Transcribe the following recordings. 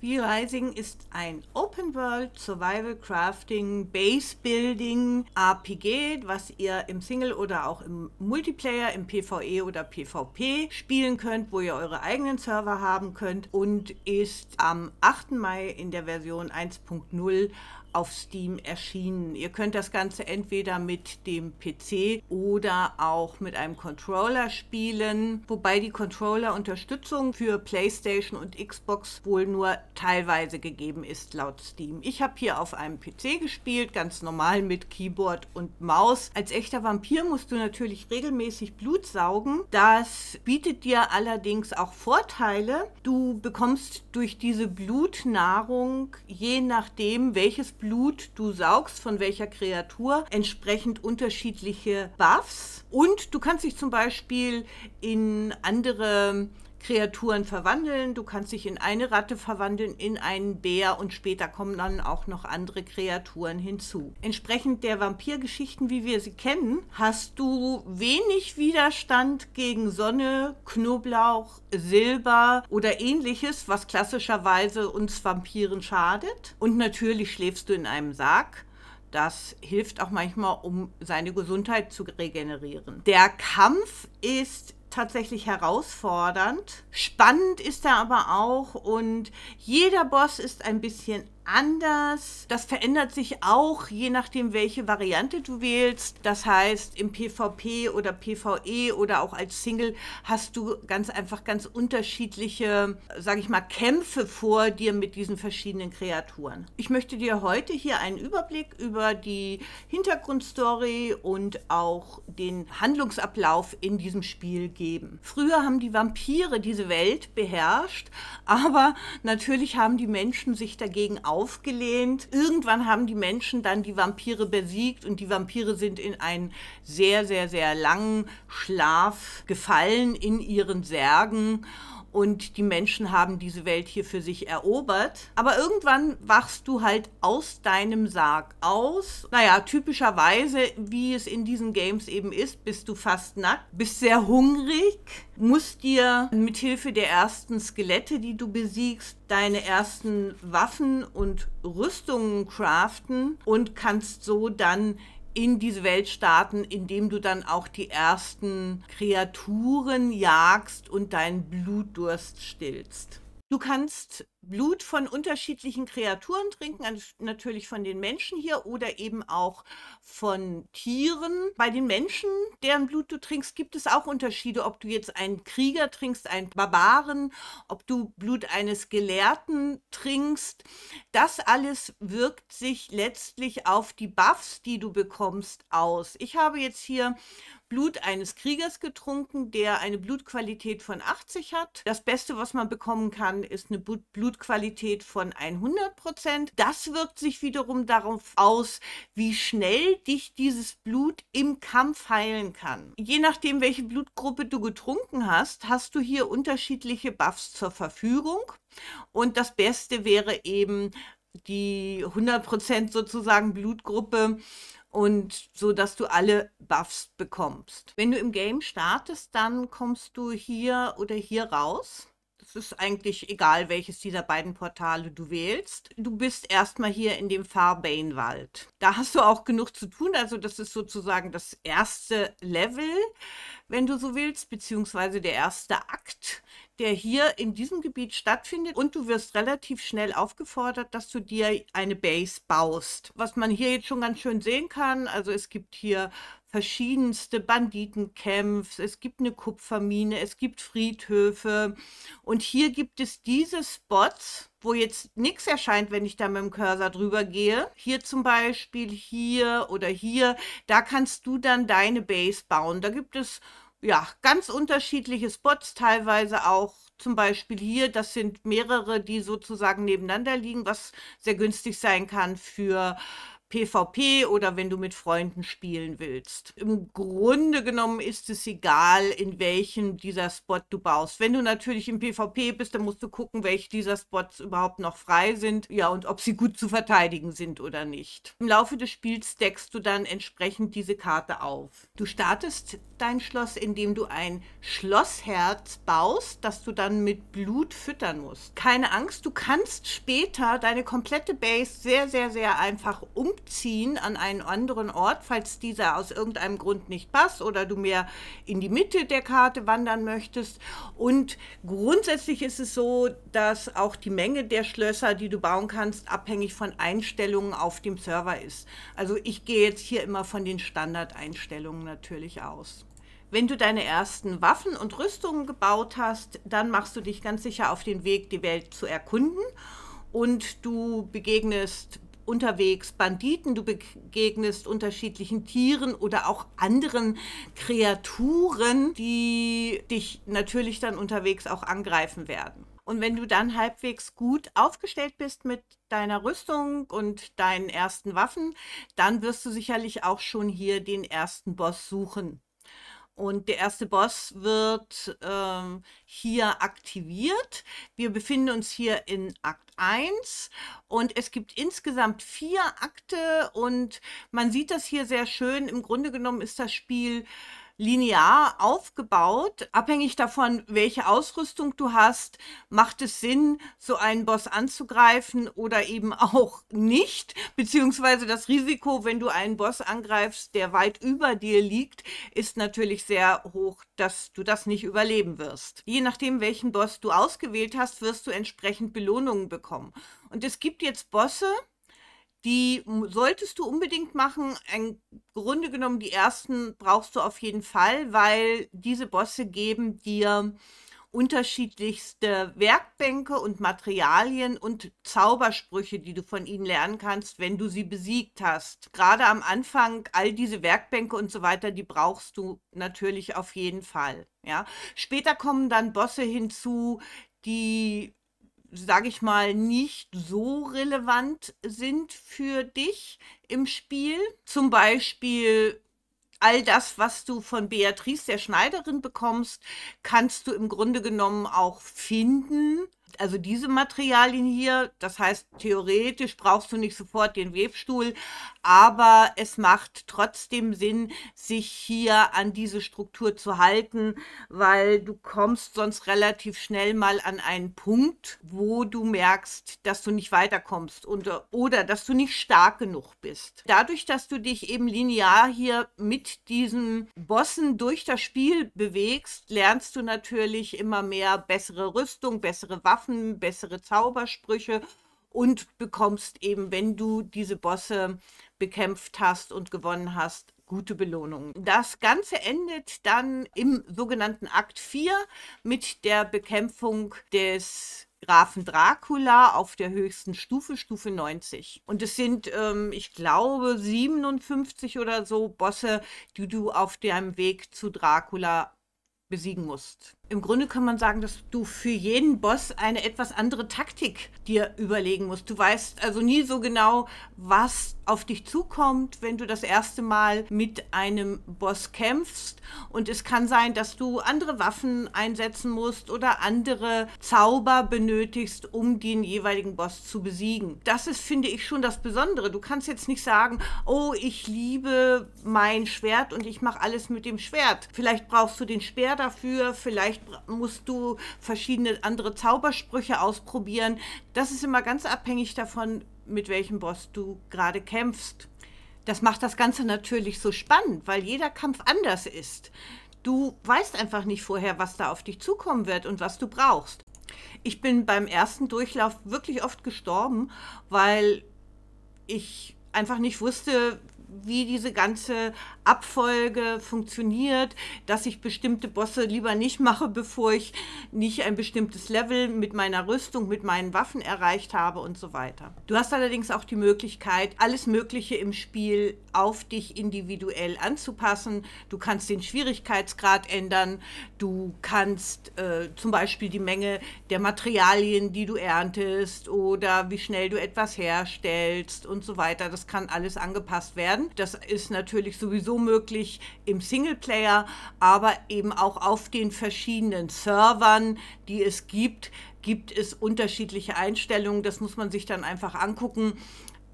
V-Rising ist ein Open World Survival Crafting Base Building RPG, was ihr im Single oder auch im Multiplayer, im PvE oder PvP spielen könnt, wo ihr eure eigenen Server haben könnt und ist am 8. Mai in der Version 1.0 auf Steam erschienen. Ihr könnt das Ganze entweder mit dem PC oder auch mit einem Controller spielen, wobei die Controller-Unterstützung für PlayStation und Xbox wohl nur teilweise gegeben ist laut Steam. Ich habe hier auf einem PC gespielt, ganz normal mit Keyboard und Maus. Als echter Vampir musst du natürlich regelmäßig Blut saugen. Das bietet dir allerdings auch Vorteile. Du bekommst durch diese Blutnahrung, je nachdem welches Blut Blut du saugst, von welcher Kreatur, entsprechend unterschiedliche Buffs. Und du kannst dich zum Beispiel in andere Kreaturen verwandeln. Du kannst dich in eine Ratte verwandeln, in einen Bär und später kommen dann auch noch andere Kreaturen hinzu. Entsprechend der Vampirgeschichten, wie wir sie kennen, hast du wenig Widerstand gegen Sonne, Knoblauch, Silber oder ähnliches, was klassischerweise uns Vampiren schadet. Und natürlich schläfst du in einem Sarg. Das hilft auch manchmal, um seine Gesundheit zu regenerieren. Der Kampf ist tatsächlich herausfordernd. Spannend ist er aber auch und jeder Boss ist ein bisschen anders. Das verändert sich auch, je nachdem, welche Variante du wählst. Das heißt, im PvP oder PvE oder auch als Single hast du ganz einfach ganz unterschiedliche, sage ich mal, Kämpfe vor dir mit diesen verschiedenen Kreaturen. Ich möchte dir heute hier einen Überblick über die Hintergrundstory und auch den Handlungsablauf in diesem Spiel geben. Früher haben die Vampire diese Welt beherrscht, aber natürlich haben die Menschen sich dagegen aufgelehnt aufgelehnt. Irgendwann haben die Menschen dann die Vampire besiegt und die Vampire sind in einen sehr, sehr, sehr langen Schlaf gefallen in ihren Särgen und die Menschen haben diese Welt hier für sich erobert. Aber irgendwann wachst du halt aus deinem Sarg aus. Naja, typischerweise, wie es in diesen Games eben ist, bist du fast nackt, bist sehr hungrig, musst dir mit Hilfe der ersten Skelette, die du besiegst, deine ersten Waffen und Rüstungen craften und kannst so dann in diese Welt starten, indem du dann auch die ersten Kreaturen jagst und deinen Blutdurst stillst. Du kannst Blut von unterschiedlichen Kreaturen trinken, natürlich von den Menschen hier oder eben auch von Tieren. Bei den Menschen, deren Blut du trinkst, gibt es auch Unterschiede, ob du jetzt einen Krieger trinkst, einen Barbaren, ob du Blut eines Gelehrten trinkst. Das alles wirkt sich letztlich auf die Buffs, die du bekommst, aus. Ich habe jetzt hier Blut eines Kriegers getrunken, der eine Blutqualität von 80 hat. Das Beste, was man bekommen kann, ist eine Blut Blutqualität von 100 Prozent. Das wirkt sich wiederum darauf aus, wie schnell dich dieses Blut im Kampf heilen kann. Je nachdem, welche Blutgruppe du getrunken hast, hast du hier unterschiedliche Buffs zur Verfügung. Und das Beste wäre eben die 100% Prozent sozusagen Blutgruppe und so, dass du alle Buffs bekommst. Wenn du im Game startest, dann kommst du hier oder hier raus es ist eigentlich egal, welches dieser beiden Portale du wählst. Du bist erstmal hier in dem farbane wald Da hast du auch genug zu tun. Also das ist sozusagen das erste Level, wenn du so willst, beziehungsweise der erste Akt der hier in diesem Gebiet stattfindet und du wirst relativ schnell aufgefordert, dass du dir eine Base baust. Was man hier jetzt schon ganz schön sehen kann, also es gibt hier verschiedenste Banditenkämpfe, es gibt eine Kupfermine, es gibt Friedhöfe und hier gibt es diese Spots, wo jetzt nichts erscheint, wenn ich da mit dem Cursor drüber gehe. Hier zum Beispiel, hier oder hier, da kannst du dann deine Base bauen. Da gibt es ja, ganz unterschiedliche Spots, teilweise auch zum Beispiel hier, das sind mehrere, die sozusagen nebeneinander liegen, was sehr günstig sein kann für PvP oder wenn du mit Freunden spielen willst. Im Grunde genommen ist es egal, in welchem dieser Spot du baust. Wenn du natürlich im PvP bist, dann musst du gucken, welche dieser Spots überhaupt noch frei sind, ja, und ob sie gut zu verteidigen sind oder nicht. Im Laufe des Spiels deckst du dann entsprechend diese Karte auf. Du startest dein Schloss, indem du ein Schlossherz baust, das du dann mit Blut füttern musst. Keine Angst, du kannst später deine komplette Base sehr, sehr, sehr einfach umsetzen umziehen an einen anderen Ort, falls dieser aus irgendeinem Grund nicht passt oder du mehr in die Mitte der Karte wandern möchtest. Und grundsätzlich ist es so, dass auch die Menge der Schlösser, die du bauen kannst, abhängig von Einstellungen auf dem Server ist. Also ich gehe jetzt hier immer von den Standardeinstellungen natürlich aus. Wenn du deine ersten Waffen und Rüstungen gebaut hast, dann machst du dich ganz sicher auf den Weg, die Welt zu erkunden und du begegnest unterwegs Banditen, du begegnest unterschiedlichen Tieren oder auch anderen Kreaturen, die dich natürlich dann unterwegs auch angreifen werden. Und wenn du dann halbwegs gut aufgestellt bist mit deiner Rüstung und deinen ersten Waffen, dann wirst du sicherlich auch schon hier den ersten Boss suchen. Und der erste Boss wird ähm, hier aktiviert. Wir befinden uns hier in Akt 1 und es gibt insgesamt vier Akte und man sieht das hier sehr schön. Im Grunde genommen ist das Spiel linear aufgebaut. Abhängig davon, welche Ausrüstung du hast, macht es Sinn, so einen Boss anzugreifen oder eben auch nicht. Beziehungsweise das Risiko, wenn du einen Boss angreifst, der weit über dir liegt, ist natürlich sehr hoch, dass du das nicht überleben wirst. Je nachdem, welchen Boss du ausgewählt hast, wirst du entsprechend Belohnungen bekommen. Und es gibt jetzt Bosse, die solltest du unbedingt machen. Im Grunde genommen, die ersten brauchst du auf jeden Fall, weil diese Bosse geben dir unterschiedlichste Werkbänke und Materialien und Zaubersprüche, die du von ihnen lernen kannst, wenn du sie besiegt hast. Gerade am Anfang, all diese Werkbänke und so weiter, die brauchst du natürlich auf jeden Fall. Ja? Später kommen dann Bosse hinzu, die sage ich mal, nicht so relevant sind für dich im Spiel. Zum Beispiel all das, was du von Beatrice, der Schneiderin, bekommst, kannst du im Grunde genommen auch finden. Also diese Materialien hier, das heißt, theoretisch brauchst du nicht sofort den Webstuhl, aber es macht trotzdem Sinn, sich hier an diese Struktur zu halten, weil du kommst sonst relativ schnell mal an einen Punkt, wo du merkst, dass du nicht weiterkommst und, äh, oder dass du nicht stark genug bist. Dadurch, dass du dich eben linear hier mit diesen Bossen durch das Spiel bewegst, lernst du natürlich immer mehr bessere Rüstung, bessere Waffen, bessere Zaubersprüche und bekommst eben, wenn du diese Bosse bekämpft hast und gewonnen hast, gute Belohnung. Das Ganze endet dann im sogenannten Akt 4 mit der Bekämpfung des Grafen Dracula auf der höchsten Stufe, Stufe 90. Und es sind, ähm, ich glaube, 57 oder so Bosse, die du auf deinem Weg zu Dracula besiegen musst im Grunde kann man sagen, dass du für jeden Boss eine etwas andere Taktik dir überlegen musst. Du weißt also nie so genau, was auf dich zukommt, wenn du das erste Mal mit einem Boss kämpfst. Und es kann sein, dass du andere Waffen einsetzen musst oder andere Zauber benötigst, um den jeweiligen Boss zu besiegen. Das ist, finde ich, schon das Besondere. Du kannst jetzt nicht sagen, oh, ich liebe mein Schwert und ich mache alles mit dem Schwert. Vielleicht brauchst du den Speer dafür, vielleicht vielleicht musst du verschiedene andere Zaubersprüche ausprobieren. Das ist immer ganz abhängig davon, mit welchem Boss du gerade kämpfst. Das macht das Ganze natürlich so spannend, weil jeder Kampf anders ist. Du weißt einfach nicht vorher, was da auf dich zukommen wird und was du brauchst. Ich bin beim ersten Durchlauf wirklich oft gestorben, weil ich einfach nicht wusste, wie diese ganze Abfolge funktioniert, dass ich bestimmte Bosse lieber nicht mache, bevor ich nicht ein bestimmtes Level mit meiner Rüstung, mit meinen Waffen erreicht habe und so weiter. Du hast allerdings auch die Möglichkeit, alles Mögliche im Spiel auf dich individuell anzupassen. Du kannst den Schwierigkeitsgrad ändern, du kannst äh, zum Beispiel die Menge der Materialien, die du erntest oder wie schnell du etwas herstellst und so weiter. Das kann alles angepasst werden kann. Das ist natürlich sowieso möglich im Singleplayer, aber eben auch auf den verschiedenen Servern, die es gibt, gibt es unterschiedliche Einstellungen. Das muss man sich dann einfach angucken,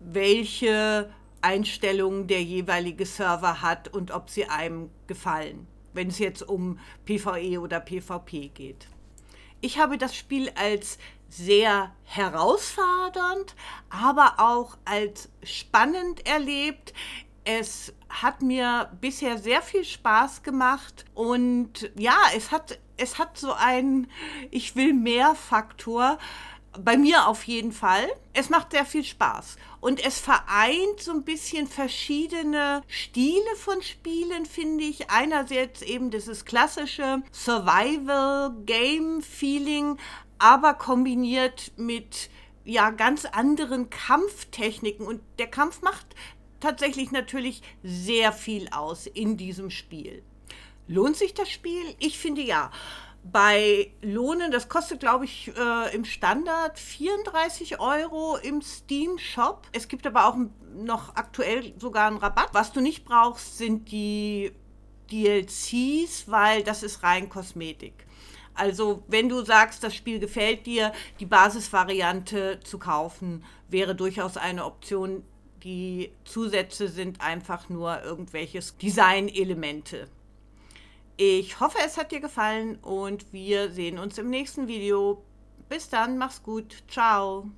welche Einstellungen der jeweilige Server hat und ob sie einem gefallen, wenn es jetzt um PvE oder PvP geht. Ich habe das Spiel als sehr herausfordernd, aber auch als spannend erlebt. Es hat mir bisher sehr viel Spaß gemacht und ja, es hat, es hat so einen Ich will mehr Faktor. Bei mir auf jeden Fall. Es macht sehr viel Spaß und es vereint so ein bisschen verschiedene Stile von Spielen, finde ich. Einerseits eben dieses klassische Survival-Game-Feeling, aber kombiniert mit ja ganz anderen Kampftechniken und der Kampf macht tatsächlich natürlich sehr viel aus in diesem Spiel. Lohnt sich das Spiel? Ich finde ja. Bei Lohnen, das kostet, glaube ich, äh, im Standard 34 Euro im Steam Shop. Es gibt aber auch noch aktuell sogar einen Rabatt. Was du nicht brauchst, sind die DLCs, weil das ist rein Kosmetik. Also wenn du sagst, das Spiel gefällt dir, die Basisvariante zu kaufen, wäre durchaus eine Option. Die Zusätze sind einfach nur irgendwelche Designelemente. Ich hoffe, es hat dir gefallen und wir sehen uns im nächsten Video. Bis dann, mach's gut, ciao.